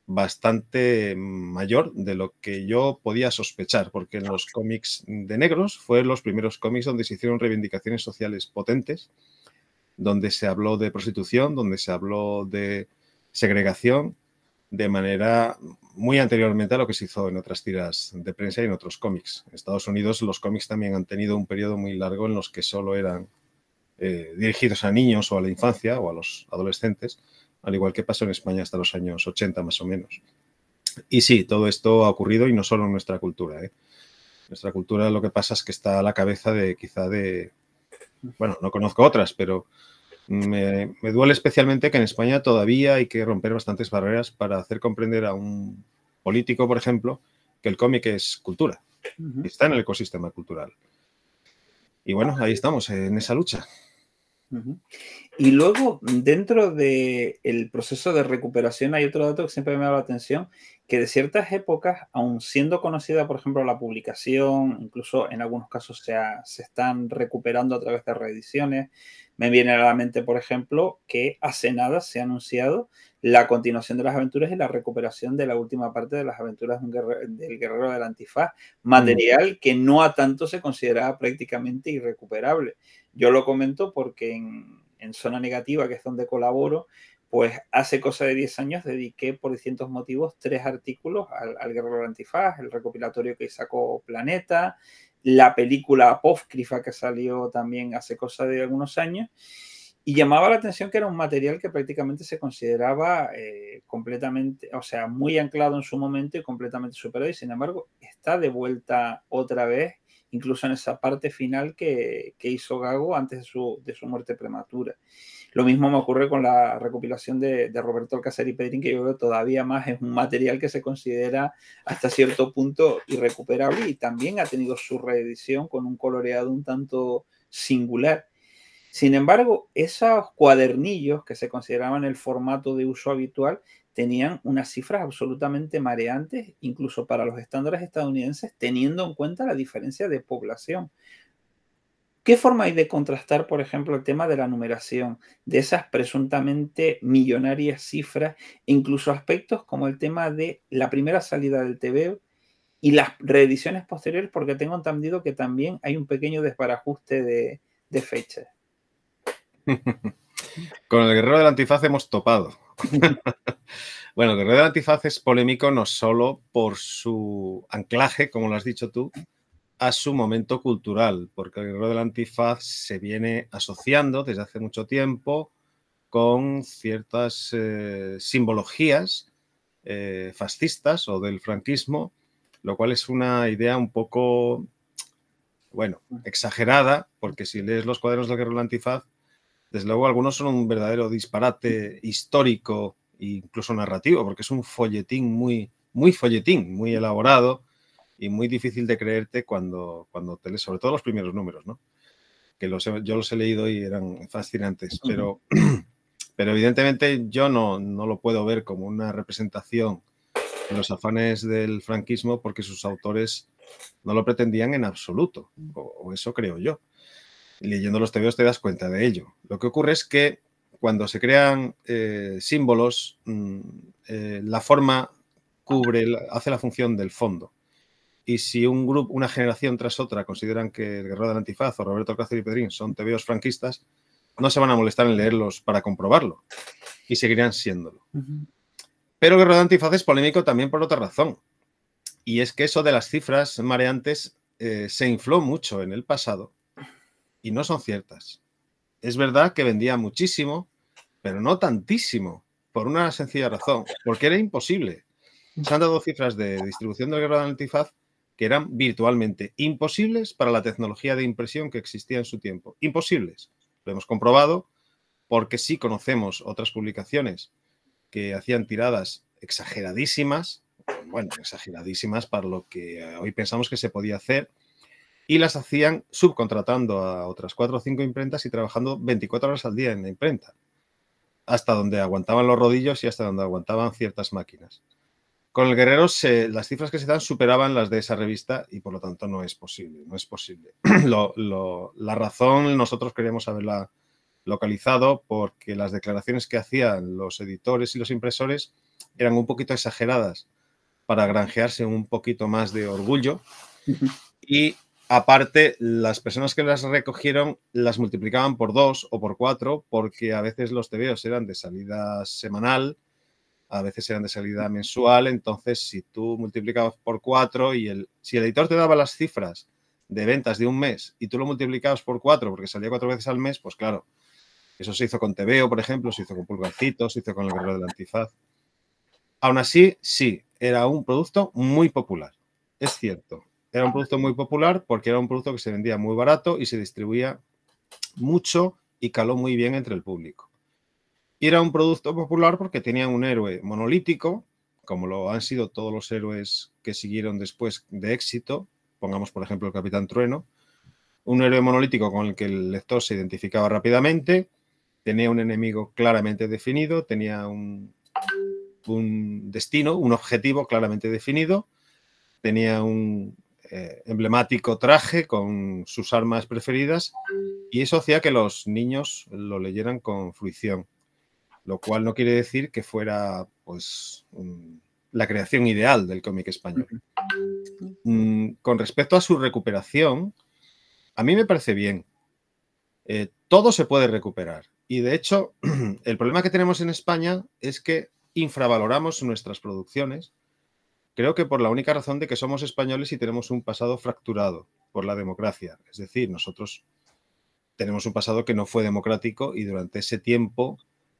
Speaker 2: bastante mayor de lo que yo podía sospechar, porque en los cómics de negros fue los primeros cómics donde se hicieron reivindicaciones sociales potentes, donde se habló de prostitución, donde se habló de segregación, de manera muy anteriormente a lo que se hizo en otras tiras de prensa y en otros cómics. En Estados Unidos los cómics también han tenido un periodo muy largo en los que solo eran eh, dirigidos a niños o a la infancia o a los adolescentes al igual que pasó en España hasta los años 80 más o menos. Y sí, todo esto ha ocurrido y no solo en nuestra cultura. ¿eh? Nuestra cultura lo que pasa es que está a la cabeza de quizá de, bueno, no conozco otras, pero me, duele especialmente que en España todavía hay que romper bastantes barreras para hacer comprender a un político, por ejemplo, que el cómic es cultura, está en el ecosistema cultural. Y bueno, ahí estamos, en esa lucha.
Speaker 1: Y luego, dentro del proceso de recuperación, hay otro dato que siempre me da la atención, que de ciertas épocas, aun siendo conocida, por ejemplo, la publicación, incluso en algunos casos se, están recuperando a través de reediciones. Me viene a la mente, por ejemplo, que hace nada se ha anunciado la continuación de las aventuras y la recuperación de la última parte de las aventuras del guerrero del antifaz, material que no a tanto se consideraba prácticamente irrecuperable. Yo lo comento porque en en Zona Negativa, que es donde colaboro, pues hace cosa de 10 años dediqué por distintos motivos tres artículos al, Guerrero Antifaz, el recopilatorio que sacó Planeta, la película Apófcrifa que salió también hace cosa de algunos años. Y llamaba la atención que era un material que prácticamente se consideraba eh, completamente, o sea, muy anclado en su momento y completamente superado. Y sin embargo, está de vuelta otra vez incluso en esa parte final que, hizo Gago antes de su, muerte prematura. Lo mismo me ocurre con la recopilación de, Roberto Alcácer y Pedrín, que yo creo todavía más es un material que se considera hasta cierto punto irrecuperable y también ha tenido su reedición con un coloreado un tanto singular. Sin embargo, esos cuadernillos que se consideraban el formato de uso habitual tenían unas cifras absolutamente mareantes, incluso para los estándares estadounidenses, teniendo en cuenta la diferencia de población. ¿Qué forma hay de contrastar, por ejemplo, el tema de la numeración, de esas presuntamente millonarias cifras, incluso aspectos como el tema de la primera salida del tv y las reediciones posteriores? Porque tengo entendido que también hay un pequeño desbarajuste de, de fechas.
Speaker 2: Con el guerrero del antifaz hemos topado. bueno, el guerrero del antifaz es polémico no solo por su anclaje, como lo has dicho tú, a su momento cultural, porque el guerrero del antifaz se viene asociando desde hace mucho tiempo con ciertas eh, simbologías eh, fascistas o del franquismo, lo cual es una idea un poco, bueno, exagerada, porque si lees los cuadernos del guerrero del antifaz, desde luego, algunos son un verdadero disparate histórico e incluso narrativo, porque es un folletín muy, muy folletín, muy elaborado y muy difícil de creerte cuando, cuando te lees, sobre todo los primeros números, ¿no? Que los yo los he leído y eran fascinantes, pero, pero evidentemente yo no, no lo puedo ver como una representación de los afanes del franquismo porque sus autores no lo pretendían en absoluto, o eso creo yo leyendo los tebeos te das cuenta de ello. Lo que ocurre es que cuando se crean eh, símbolos, mm, eh, la forma cubre, hace la función del fondo. Y si un grupo, una generación tras otra, consideran que El Guerrero del Antifaz o Roberto Cáceres y Pedrín son tebeos franquistas, no se van a molestar en leerlos para comprobarlo. Y seguirán siéndolo. Pero El Guerrero del Antifaz es polémico también por otra razón. Y es que eso de las cifras mareantes eh, se infló mucho en el pasado y no son ciertas. Es verdad que vendía muchísimo, pero no tantísimo, por una sencilla razón, porque era imposible. Se han dado cifras de distribución del grado de antifaz que eran virtualmente imposibles para la tecnología de impresión que existía en su tiempo. Imposibles. Lo hemos comprobado porque sí conocemos otras publicaciones que hacían tiradas exageradísimas, bueno, exageradísimas para lo que hoy pensamos que se podía hacer y las hacían subcontratando a otras cuatro o cinco imprentas y trabajando 24 horas al día en la imprenta, hasta donde aguantaban los rodillos y hasta donde aguantaban ciertas máquinas. Con el Guerrero se, las cifras que se dan superaban las de esa revista y por lo tanto no es posible, no es posible. la razón nosotros queríamos haberla localizado porque las declaraciones que hacían los editores y los impresores eran un poquito exageradas para granjearse un poquito más de orgullo y Aparte, las personas que las recogieron las multiplicaban por dos o por cuatro, porque a veces los tebeos eran de salida semanal, a veces eran de salida mensual. Entonces, si tú multiplicabas por cuatro y el, si el editor te daba las cifras de ventas de un mes y tú lo multiplicabas por cuatro porque salía cuatro veces al mes, pues claro, eso se hizo con Tebeo, por ejemplo, se hizo con Pulgarcito, se hizo con el guerrero del antifaz. Aún así, sí, era un producto muy popular, es cierto, era un producto muy popular porque era un producto que se vendía muy barato y se distribuía mucho y caló muy bien entre el público. Y era un producto popular porque tenía un héroe monolítico, como lo han sido todos los héroes que siguieron después de éxito, pongamos por ejemplo el Capitán Trueno, un héroe monolítico con el que el lector se identificaba rápidamente, tenía un enemigo claramente definido, tenía un, un destino, un objetivo claramente definido, tenía un, eh, emblemático traje con sus armas preferidas y eso hacía que los niños lo leyeran con fruición, lo cual no quiere decir que fuera pues la creación ideal del cómic español. Mm, con respecto a su recuperación, a mí me parece bien. Eh, todo se puede recuperar y de hecho el problema que tenemos en España es que infravaloramos nuestras producciones Creo que por la única razón de que somos españoles y tenemos un pasado fracturado por la democracia. Es decir, nosotros tenemos un pasado que no fue democrático y durante ese tiempo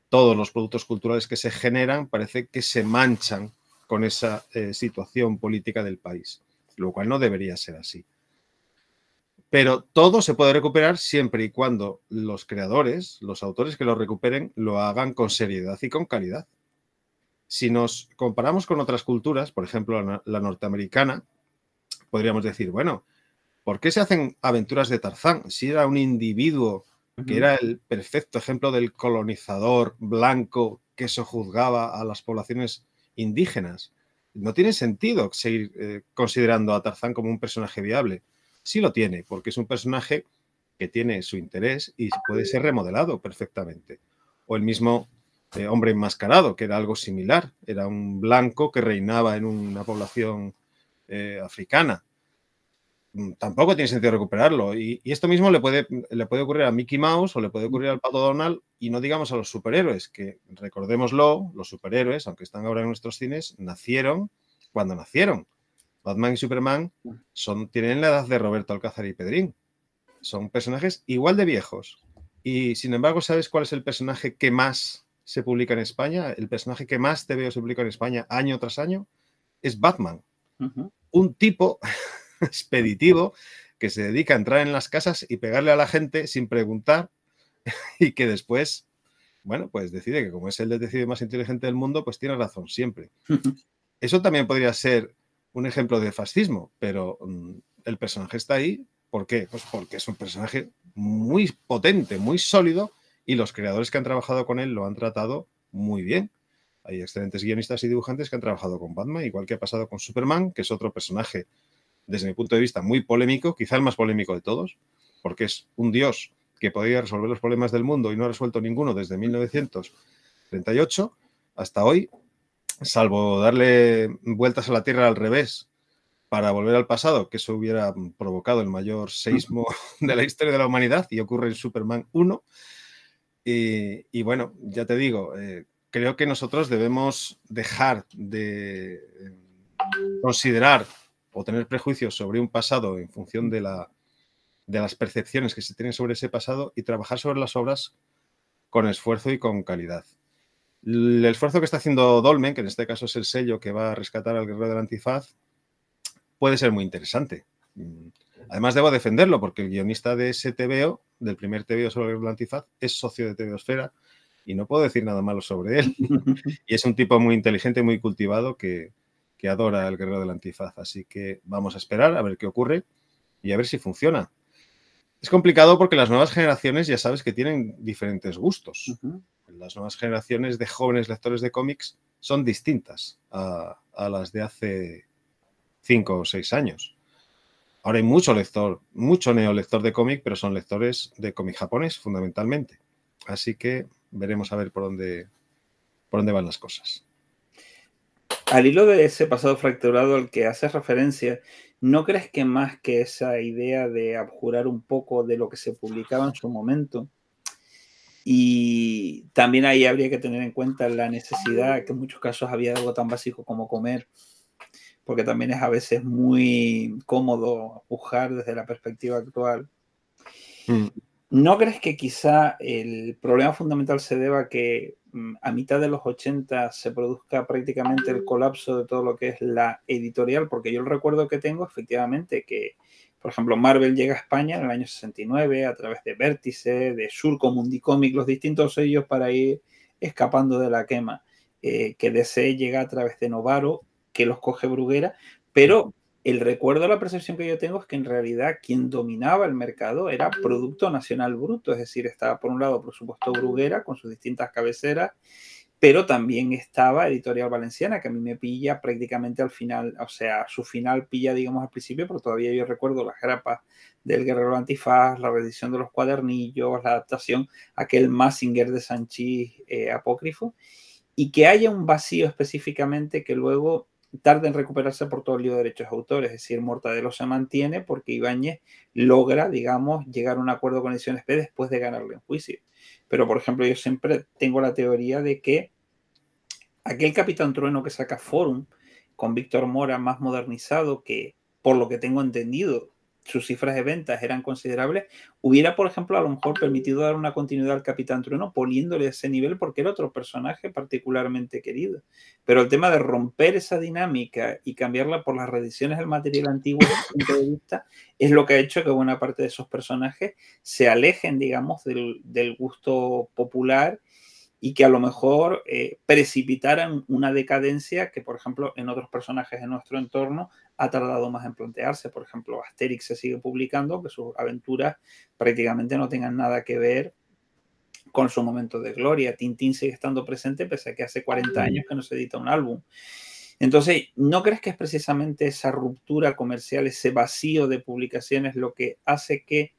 Speaker 2: todos los productos culturales que se generan parece que se manchan con esa eh, situación política del país, lo cual no debería ser así. Pero todo se puede recuperar siempre y cuando los creadores, los autores que lo recuperen, lo hagan con seriedad y con calidad. Si nos comparamos con otras culturas, por ejemplo la norteamericana, podríamos decir, bueno, ¿por qué se hacen aventuras de Tarzán? Si era un individuo que era el perfecto ejemplo del colonizador blanco que sojuzgaba a las poblaciones indígenas. No tiene sentido seguir eh, considerando a Tarzán como un personaje viable. Sí lo tiene, porque es un personaje que tiene su interés y puede ser remodelado perfectamente. O el mismo hombre enmascarado, que era algo similar. Era un blanco que reinaba en una población eh, africana. Mm, tampoco tiene sentido recuperarlo. Y, esto mismo le puede, le puede ocurrir a Mickey Mouse o le puede ocurrir al Pato Donald y no digamos a los superhéroes, que recordémoslo, los superhéroes, aunque están ahora en nuestros cines, nacieron cuando nacieron. Batman y Superman son, tienen la edad de Roberto Alcázar y Pedrín. Son personajes igual de viejos. Y sin embargo, ¿sabes cuál es el personaje que más se publica en España, el personaje que más te veo se publica en España año tras año, es Batman. Un tipo expeditivo que se dedica a entrar en las casas y pegarle a la gente sin preguntar y que después, bueno, pues decide que como es el decide más inteligente del mundo, pues tiene razón siempre. Eso también podría ser un ejemplo de fascismo, pero mm, el personaje está ahí. ¿Por qué? Pues porque es un personaje muy potente, muy sólido, y los creadores que han trabajado con él lo han tratado muy bien. Hay excelentes guionistas y dibujantes que han trabajado con Batman, igual que ha pasado con Superman, que es otro personaje, desde mi punto de vista, muy polémico, quizá el más polémico de todos, porque es un dios que podría resolver los problemas del mundo y no ha resuelto ninguno desde 1938 hasta hoy, salvo darle vueltas a la Tierra al revés para volver al pasado, que eso hubiera provocado el mayor seísmo de la historia de la humanidad y ocurre en Superman 1 y, bueno, ya te digo, eh, creo que nosotros debemos dejar de eh, considerar o tener prejuicios sobre un pasado en función de, las percepciones que se tienen sobre ese pasado y trabajar sobre las obras con esfuerzo y con calidad. El esfuerzo que está haciendo Dolmen, que en este caso es el sello que va a rescatar al guerrero del antifaz, puede ser muy interesante. Mm, además, debo defenderlo porque el guionista de STBO, del primer TVO sobre el antifaz, es socio de TVOsfera y no puedo decir nada malo sobre él. y es un tipo muy inteligente, muy cultivado, que, adora el guerrero del antifaz. Así que vamos a esperar a ver qué ocurre y a ver si funciona. Es complicado porque las nuevas generaciones ya sabes que tienen diferentes gustos. Las nuevas generaciones de jóvenes lectores de cómics son distintas a, a las de hace cinco o seis años. Ahora hay mucho lector, mucho neolector de cómic, pero son lectores de cómic japonés fundamentalmente. Así que veremos a ver por dónde, por dónde van las cosas.
Speaker 1: Al hilo de ese pasado fracturado al que haces referencia, ¿no crees que más que esa idea de abjurar un poco de lo que se publicaba en su momento? Y también ahí habría que tener en cuenta la necesidad, que en muchos casos había algo tan básico como comer, porque también es a veces muy cómodo pujar desde la perspectiva actual. Mm. ¿No crees que quizá el problema fundamental se deba a que mm, a mitad de los 80 se produzca prácticamente el colapso de todo lo que es la editorial? Porque yo el recuerdo que tengo efectivamente que, por ejemplo, Marvel llega a España en el año 69 a través de Vértice, de Surco, Mundicomic, los distintos sellos para ir escapando de la quema. Eh, que DC llega a través de Novaro que los coge Bruguera, pero el recuerdo, la percepción que yo tengo es que en realidad quien dominaba el mercado era Producto Nacional Bruto, es decir, estaba por un lado, por supuesto, Bruguera con sus distintas cabeceras, pero también estaba Editorial Valenciana, que a mí me pilla prácticamente al final, o sea, su final pilla, digamos, al principio, pero todavía yo recuerdo las grapas del Guerrero Antifaz, la reedición de los cuadernillos, la adaptación, a aquel Massinger de Sanchis eh, apócrifo, y que haya un vacío específicamente que luego tarda en recuperarse por todo el lío de derechos de autor, es decir, Mortadelo se mantiene porque Ibáñez logra, digamos, llegar a un acuerdo con Ediciones P después de ganarle en juicio. Pero, por ejemplo, yo siempre tengo la teoría de que aquel Capitán Trueno que saca Forum con Víctor Mora más modernizado, que por lo que tengo entendido sus cifras de ventas eran considerables, hubiera, por ejemplo, a lo mejor permitido dar una continuidad al Capitán Trueno poniéndole ese nivel porque era otro personaje particularmente querido. Pero el tema de romper esa dinámica y cambiarla por las reediciones del material antiguo es lo que ha hecho que buena parte de esos personajes se alejen, digamos, del gusto popular y que a lo mejor eh, precipitaran una decadencia que, por ejemplo, en otros personajes de nuestro entorno ha tardado más en plantearse. Por ejemplo, Asterix se sigue publicando, que sus aventuras prácticamente no tengan nada que ver con su momento de gloria. Tintín sigue estando presente pese a que hace 40 mm. años que no se edita un álbum. Entonces, ¿no crees que es precisamente esa ruptura comercial, ese vacío de publicaciones lo que hace que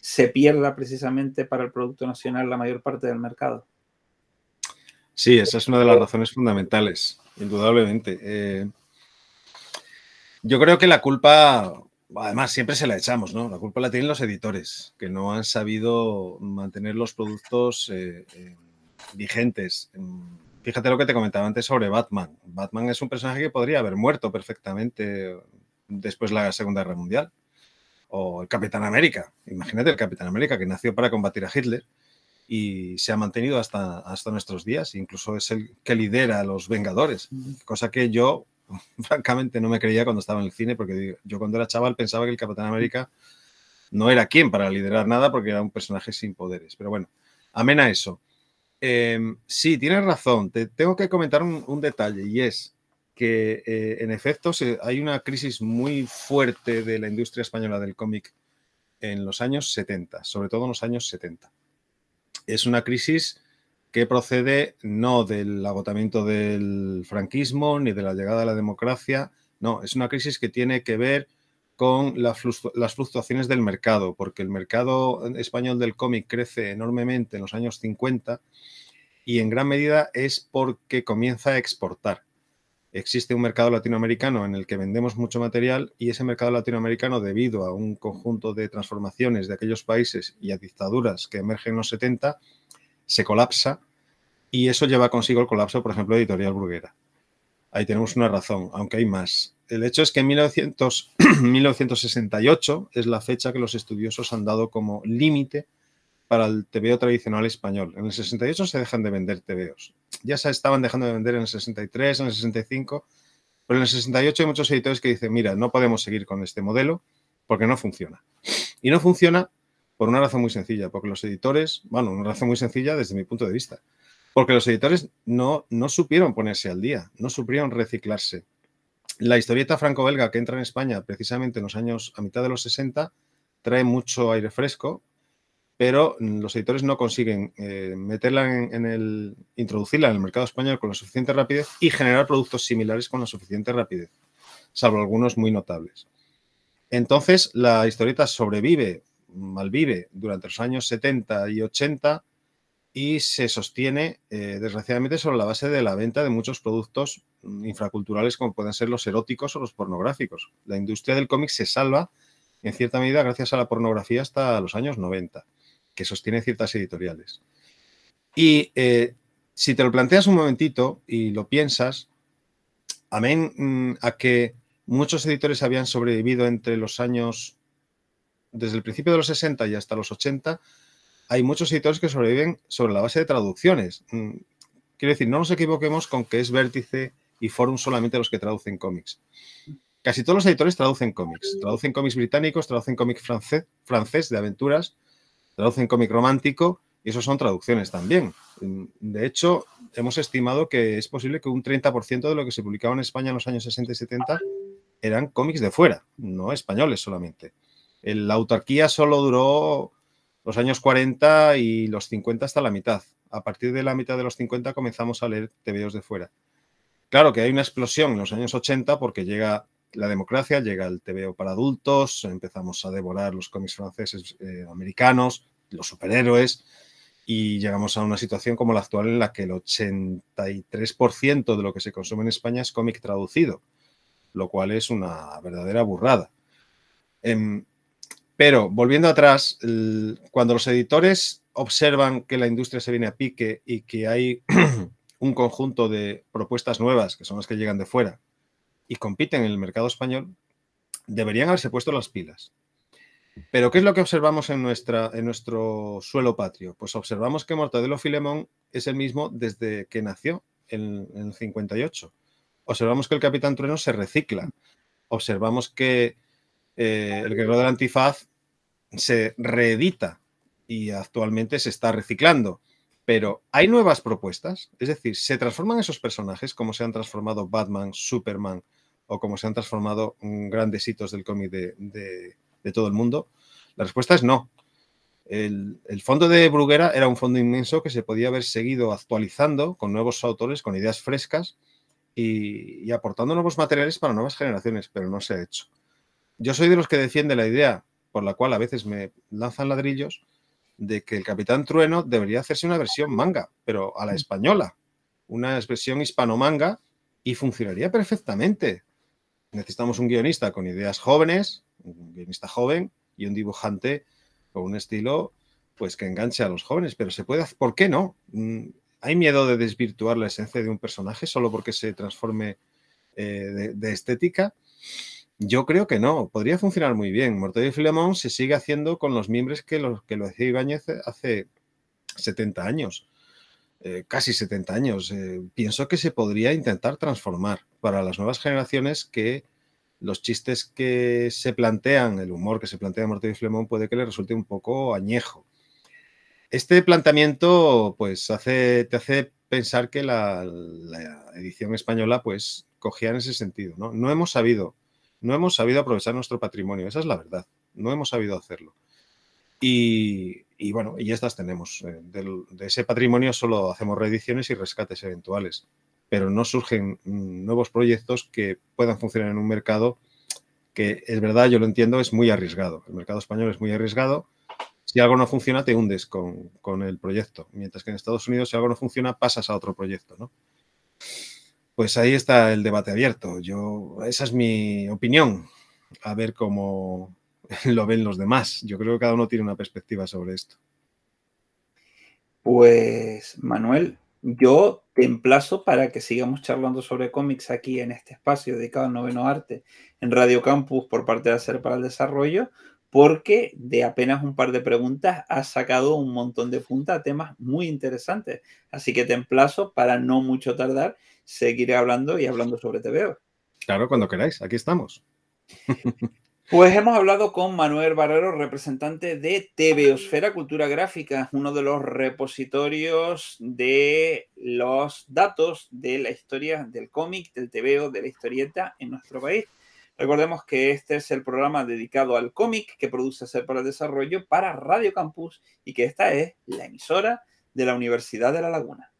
Speaker 1: se pierda precisamente para el Producto Nacional la mayor parte del mercado?
Speaker 2: Sí, esa es una de las razones fundamentales, indudablemente. Eh, yo creo que la culpa, además, siempre se la echamos, ¿no? La culpa la tienen los editores, que no han sabido mantener los productos eh, eh, vigentes. Fíjate lo que te comentaba antes sobre Batman. Batman es un personaje que podría haber muerto perfectamente después de la Segunda Guerra Mundial. O el Capitán América. Imagínate el Capitán América que nació para combatir a Hitler y se ha mantenido hasta, hasta nuestros días. Incluso es el que lidera a los Vengadores, cosa que yo francamente no me creía cuando estaba en el cine, porque yo cuando era chaval pensaba que el Capitán América no era quien para liderar nada porque era un personaje sin poderes. Pero bueno, amena eso. Em, sí, tienes razón. Te tengo que comentar un, detalle y es que eh, en efecto hay una crisis muy fuerte de la industria española del cómic en los años 70, sobre todo en los años 70 es una crisis que procede no del agotamiento del franquismo ni de la llegada a la democracia, no, es una crisis que tiene que ver con las fluctuaciones del mercado, porque el mercado español del cómic crece enormemente en los años 50 y en gran medida es porque comienza a exportar existe un mercado latinoamericano en el que vendemos mucho material y ese mercado latinoamericano, debido a un conjunto de transformaciones de aquellos países y a dictaduras que emergen en los 70, se colapsa y eso lleva consigo el colapso, por ejemplo, de Editorial Bruguera. Ahí tenemos una razón, aunque hay más. El hecho es que 1968 es la fecha que los estudiosos han dado como límite para el TVO tradicional español. En el 68 se dejan de vender TVOs. Ya se estaban dejando de vender en el 63, en el 65, pero en el 68 hay muchos editores que dicen, mira, no podemos seguir con este modelo porque no funciona. Y no funciona por una razón muy sencilla, porque los editores, bueno, una razón muy sencilla desde mi punto de vista, porque los editores no, no supieron ponerse al día, no supieron reciclarse. La historieta franco-belga que entra en España precisamente en los años a mitad de los 60 trae mucho aire fresco, pero los editores no consiguen eh, meterla en, el, introducirla en el mercado español con la suficiente rapidez y generar productos similares con la suficiente rapidez, salvo algunos muy notables. Entonces, la historieta sobrevive, malvive durante los años 70 y 80 y se sostiene, eh, desgraciadamente, sobre la base de la venta de muchos productos mm, infraculturales como pueden ser los eróticos o los pornográficos. La industria del cómic se salva, en cierta medida, gracias a la pornografía hasta los años 90 que sostiene ciertas editoriales. Y eh, si te lo planteas un momentito y lo piensas, amén mm, a que muchos editores habían sobrevivido entre los años, desde el principio de los 60 y hasta los 80, hay muchos editores que sobreviven sobre la base de traducciones. Mm, quiero decir, no nos equivoquemos con que es Vértice y Forum solamente los que traducen cómics. Casi todos los editores traducen cómics. Traducen cómics británicos, traducen cómics francés, francés de aventuras, traducen cómic romántico y eso son traducciones también. De hecho, hemos estimado que es posible que un 30% de lo que se publicaba en España en los años 60 y 70 eran cómics de fuera, no españoles solamente. La autarquía solo duró los años 40 y los 50 hasta la mitad. A partir de la mitad de los 50 comenzamos a leer TVOs de fuera. Claro que hay una explosión en los años 80 porque llega la democracia, llega el TVO para adultos, empezamos a devorar los cómics franceses, eh, americanos, los superhéroes, y llegamos a una situación como la actual en la que el 83% de lo que se consume en España es cómic traducido, lo cual es una verdadera burrada. Em, pero volviendo atrás, cuando los editores observan que la industria se viene a pique y que hay un conjunto de propuestas nuevas, que son las que llegan de fuera, y compiten en el mercado español, deberían haberse puesto las pilas. Pero ¿qué es lo que observamos en, nuestra, en nuestro suelo patrio? Pues observamos que Mortadelo Filemón es el mismo desde que nació en, el 58. Observamos que el Capitán Trueno se recicla. Observamos que eh, el Guerrero del Antifaz se reedita y actualmente se está reciclando. Pero hay nuevas propuestas, es decir, se transforman esos personajes como se han transformado Batman, Superman o como se han transformado mm, grandes hitos del cómic de, todo el mundo. La respuesta es no. El, fondo de Bruguera era un fondo inmenso que se podía haber seguido actualizando con nuevos autores, con ideas frescas y, y, aportando nuevos materiales para nuevas generaciones, pero no se ha hecho. Yo soy de los que defiende la idea por la cual a veces me lanzan ladrillos de que el Capitán Trueno debería hacerse una versión manga, pero a la mm. española, una versión hispano-manga, y funcionaría perfectamente. Necesitamos un guionista con ideas jóvenes, un guionista joven y un dibujante con un estilo pues que enganche a los jóvenes, pero se puede hacer, ¿por qué no? Mm, ¿Hay miedo de desvirtuar la esencia de un personaje solo porque se transforme eh, de estética? Yo creo que no, podría funcionar muy bien. Mortadelo y Filemón se sigue haciendo con los miembros que lo, que lo hacía Ibáñez hace 70 años, eh, casi 70 años. Eh, pienso que se podría intentar transformar para las nuevas generaciones que los chistes que se plantean, el humor que se plantea y Filemón puede que le resulte un poco añejo. Este planteamiento pues hace, te hace pensar que la, edición española pues cogía en ese sentido. No, no hemos sabido no hemos sabido aprovechar nuestro patrimonio, esa es la verdad. No hemos sabido hacerlo. Y, bueno, y estas tenemos. Eh, de, ese patrimonio solo hacemos reediciones y rescates eventuales, pero no surgen mm, nuevos proyectos que puedan funcionar en un mercado que es verdad, yo lo entiendo, es muy arriesgado. El mercado español es muy arriesgado. Si algo no funciona, te hundes con, con el proyecto. Mientras que en Estados Unidos, si algo no funciona, pasas a otro proyecto, ¿no? Pues ahí está el debate abierto. Yo, esa es mi opinión. A ver cómo lo ven los demás. Yo creo que cada uno tiene una perspectiva sobre esto.
Speaker 1: Pues, Manuel, yo te emplazo para que sigamos charlando sobre cómics aquí en este espacio dedicado al noveno arte en Radio Campus por parte de Hacer para el Desarrollo, porque de apenas un par de preguntas has sacado un montón de punta a temas muy interesantes. Así que te emplazo para no mucho tardar seguiré hablando y hablando sobre TVO.
Speaker 2: Claro, cuando queráis, aquí estamos.
Speaker 1: Pues hemos hablado con Manuel Barrero, representante de TVOsfera Cultura Gráfica, uno de los repositorios de los datos de la historia del cómic, del TVO, de la historieta en nuestro país. Recordemos que este es el programa dedicado al cómic que produce Ser para el Desarrollo para Radio Campus y que esta es la emisora de la Universidad de La Laguna.